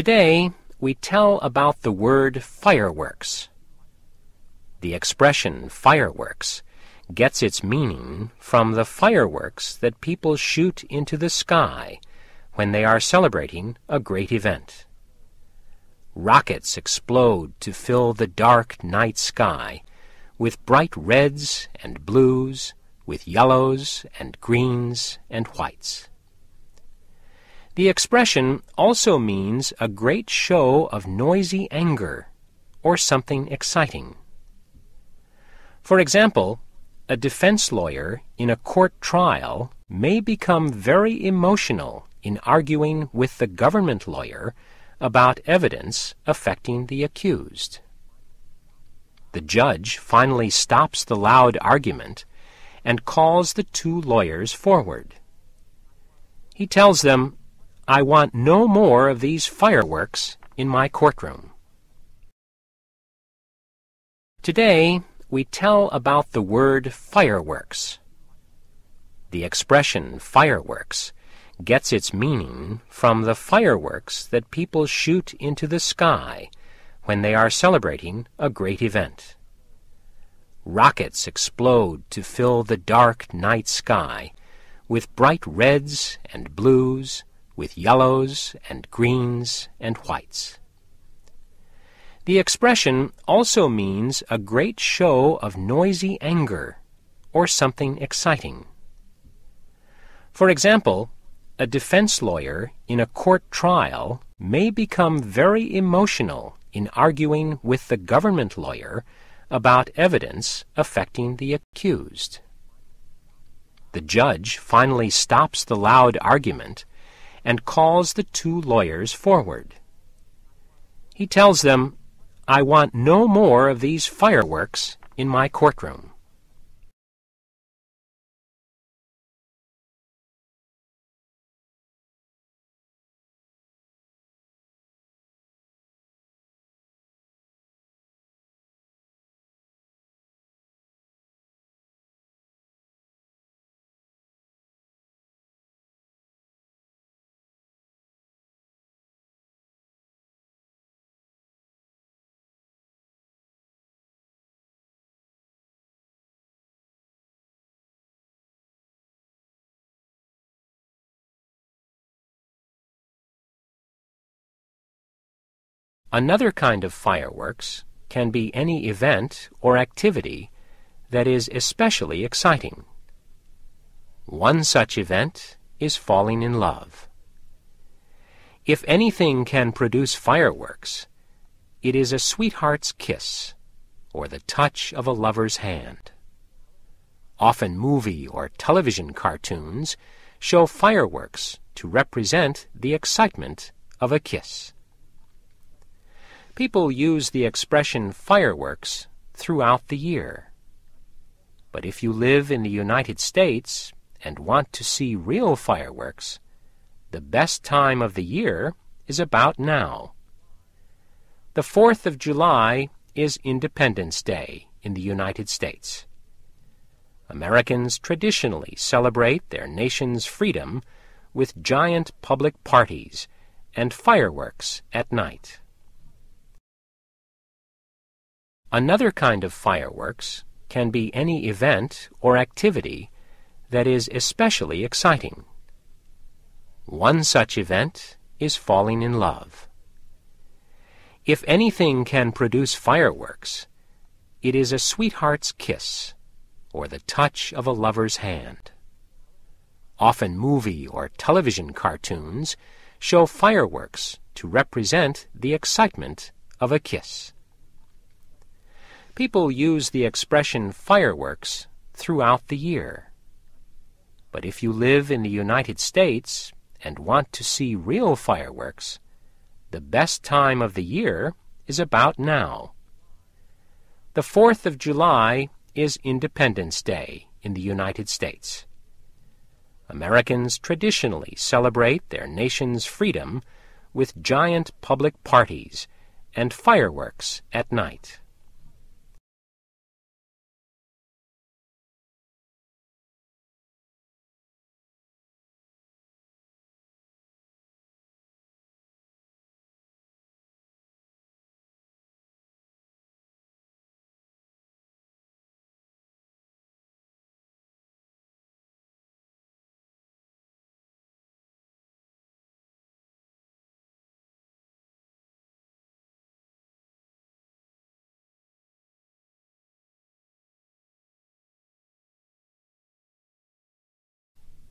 Today, we tell about the word fireworks. The expression fireworks gets its meaning from the fireworks that people shoot into the sky when they are celebrating a great event. Rockets explode to fill the dark night sky with bright reds and blues, with yellows and greens and whites. The expression also means a great show of noisy anger or something exciting. For example, a defense lawyer in a court trial may become very emotional in arguing with the government lawyer about evidence affecting the accused. The judge finally stops the loud argument and calls the two lawyers forward. He tells them I want no more of these fireworks in my courtroom. Today, we tell about the word fireworks. The expression fireworks gets its meaning from the fireworks that people shoot into the sky when they are celebrating a great event. Rockets explode to fill the dark night sky with bright reds and blues with yellows and greens and whites. The expression also means a great show of noisy anger or something exciting. For example, a defense lawyer in a court trial may become very emotional in arguing with the government lawyer about evidence affecting the accused. The judge finally stops the loud argument and calls the two lawyers forward. He tells them, I want no more of these fireworks in my courtroom. Another kind of fireworks can be any event or activity that is especially exciting. One such event is falling in love. If anything can produce fireworks, it is a sweetheart's kiss or the touch of a lover's hand. Often movie or television cartoons show fireworks to represent the excitement of a kiss. People use the expression fireworks throughout the year. But if you live in the United States and want to see real fireworks, the best time of the year is about now. The 4th of July is Independence Day in the United States. Americans traditionally celebrate their nation's freedom with giant public parties and fireworks at night. Another kind of fireworks can be any event or activity that is especially exciting. One such event is falling in love. If anything can produce fireworks, it is a sweetheart's kiss or the touch of a lover's hand. Often movie or television cartoons show fireworks to represent the excitement of a kiss. People use the expression fireworks throughout the year. But if you live in the United States and want to see real fireworks, the best time of the year is about now. The 4th of July is Independence Day in the United States. Americans traditionally celebrate their nation's freedom with giant public parties and fireworks at night.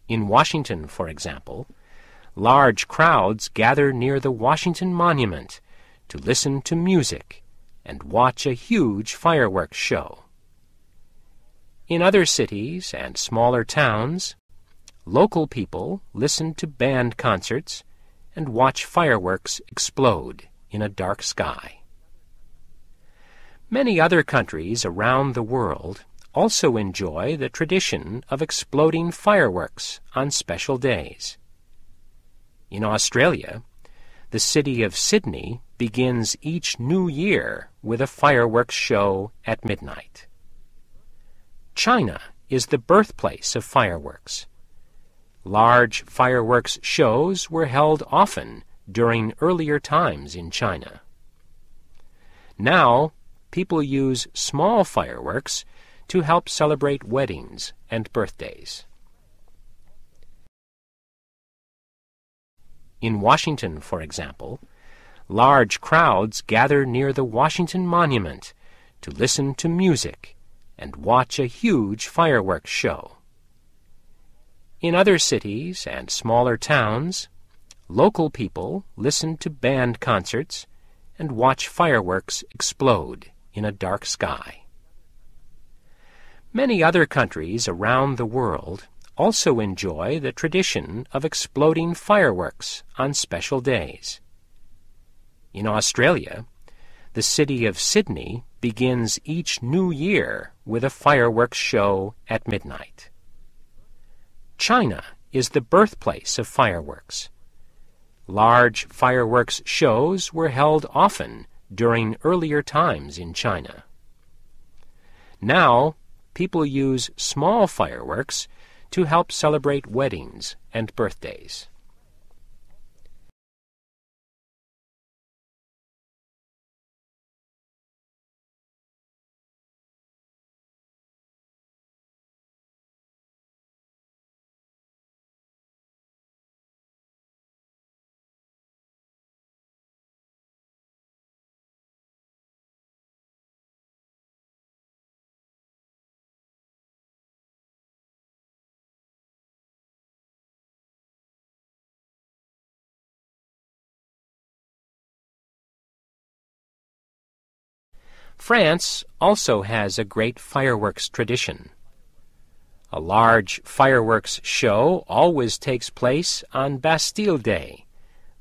In Washington, for example, large crowds gather near the Washington Monument to listen to music and watch a huge fireworks show. In other cities and smaller towns, local people listen to band concerts and watch fireworks explode in a dark sky. Many other countries around the world also enjoy the tradition of exploding fireworks on special days. In Australia, the city of Sydney begins each new year with a fireworks show at midnight. China is the birthplace of fireworks. Large fireworks shows were held often during earlier times in China. Now, people use small fireworks to help celebrate weddings and birthdays. In Washington, for example, large crowds gather near the Washington Monument to listen to music and watch a huge fireworks show. In other cities and smaller towns, local people listen to band concerts and watch fireworks explode in a dark sky. Many other countries around the world also enjoy the tradition of exploding fireworks on special days. In Australia, the city of Sydney begins each new year with a fireworks show at midnight. China is the birthplace of fireworks. Large fireworks shows were held often during earlier times in China. Now, people use small fireworks to help celebrate weddings and birthdays. France also has a great fireworks tradition. A large fireworks show always takes place on Bastille Day,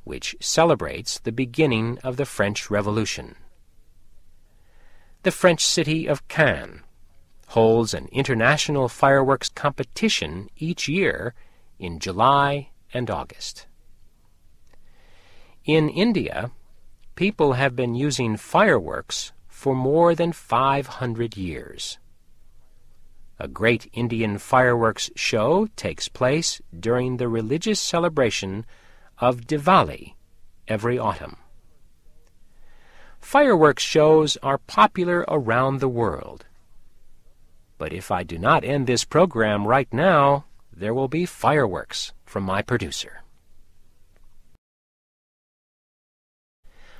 which celebrates the beginning of the French Revolution. The French city of Cannes holds an international fireworks competition each year in July and August. In India, people have been using fireworks for more than 500 years. A great Indian fireworks show takes place during the religious celebration of Diwali every autumn. Fireworks shows are popular around the world. But if I do not end this program right now, there will be fireworks from my producer.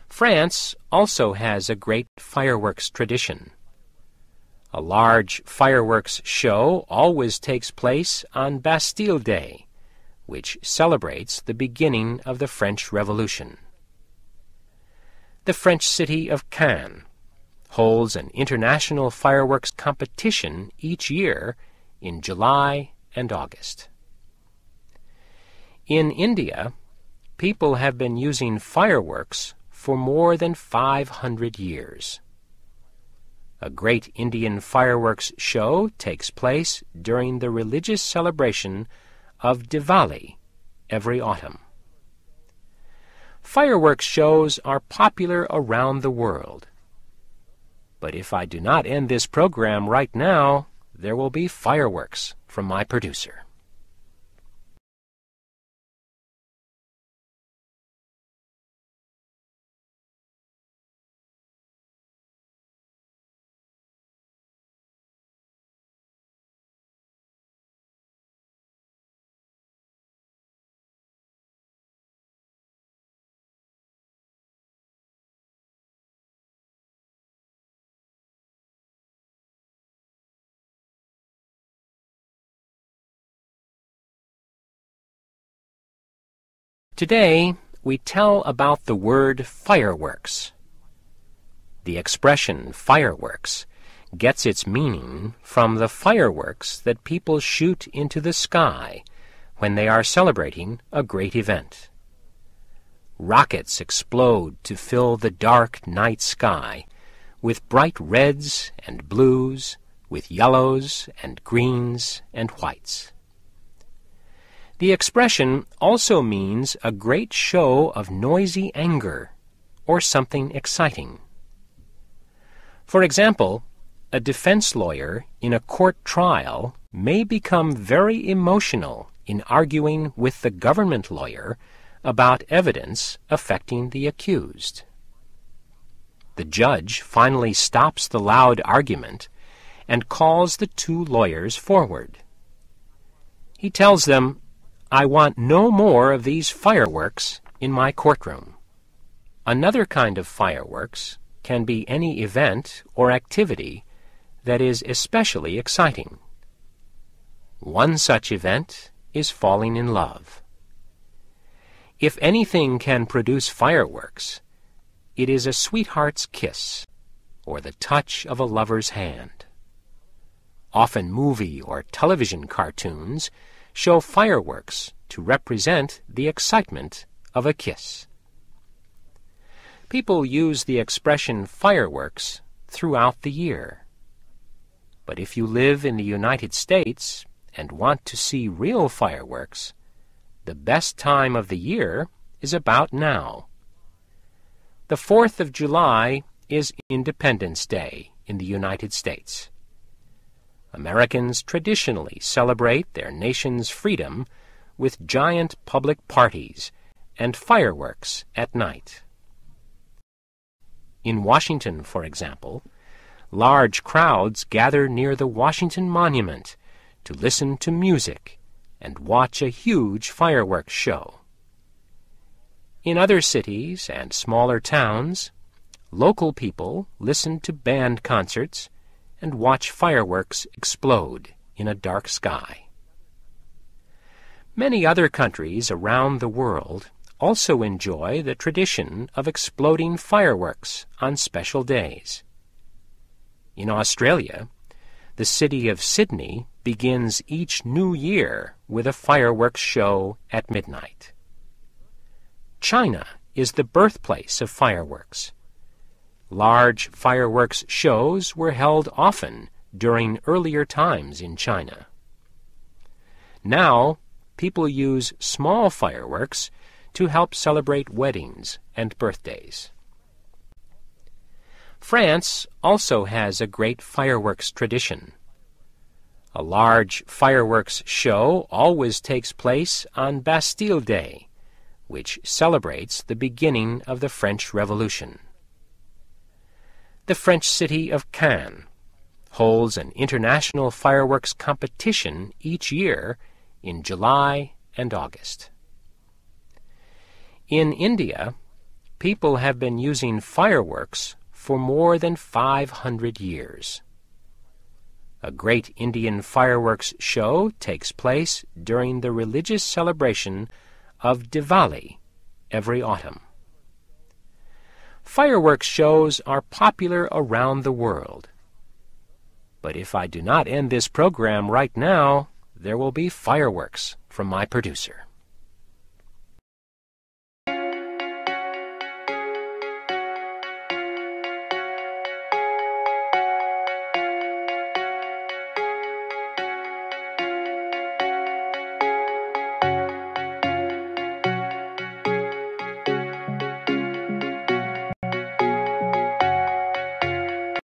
France also has a great fireworks tradition. A large fireworks show always takes place on Bastille Day, which celebrates the beginning of the French Revolution. The French city of Cannes holds an international fireworks competition each year in July and August. In India, people have been using fireworks for more than 500 years. A great Indian fireworks show takes place during the religious celebration of Diwali every autumn. Fireworks shows are popular around the world. But if I do not end this program right now, there will be fireworks from my producer. Today, we tell about the word fireworks. The expression fireworks gets its meaning from the fireworks that people shoot into the sky when they are celebrating a great event. Rockets explode to fill the dark night sky with bright reds and blues, with yellows and greens and whites. The expression also means a great show of noisy anger or something exciting. For example, a defense lawyer in a court trial may become very emotional in arguing with the government lawyer about evidence affecting the accused. The judge finally stops the loud argument and calls the two lawyers forward. He tells them I want no more of these fireworks in my courtroom. Another kind of fireworks can be any event or activity that is especially exciting. One such event is falling in love. If anything can produce fireworks, it is a sweetheart's kiss or the touch of a lover's hand. Often movie or television cartoons show fireworks to represent the excitement of a kiss. People use the expression fireworks throughout the year. But if you live in the United States and want to see real fireworks, the best time of the year is about now. The 4th of July is Independence Day in the United States. Americans traditionally celebrate their nation's freedom with giant public parties and fireworks at night. In Washington, for example, large crowds gather near the Washington Monument to listen to music and watch a huge fireworks show. In other cities and smaller towns, local people listen to band concerts and watch fireworks explode in a dark sky. Many other countries around the world also enjoy the tradition of exploding fireworks on special days. In Australia, the city of Sydney begins each new year with a fireworks show at midnight. China is the birthplace of fireworks. Large fireworks shows were held often during earlier times in China. Now, people use small fireworks to help celebrate weddings and birthdays. France also has a great fireworks tradition. A large fireworks show always takes place on Bastille Day, which celebrates the beginning of the French Revolution the French city of Cannes holds an international fireworks competition each year in July and August. In India, people have been using fireworks for more than 500 years. A great Indian fireworks show takes place during the religious celebration of Diwali every autumn. Fireworks shows are popular around the world. But if I do not end this program right now, there will be fireworks from my producer.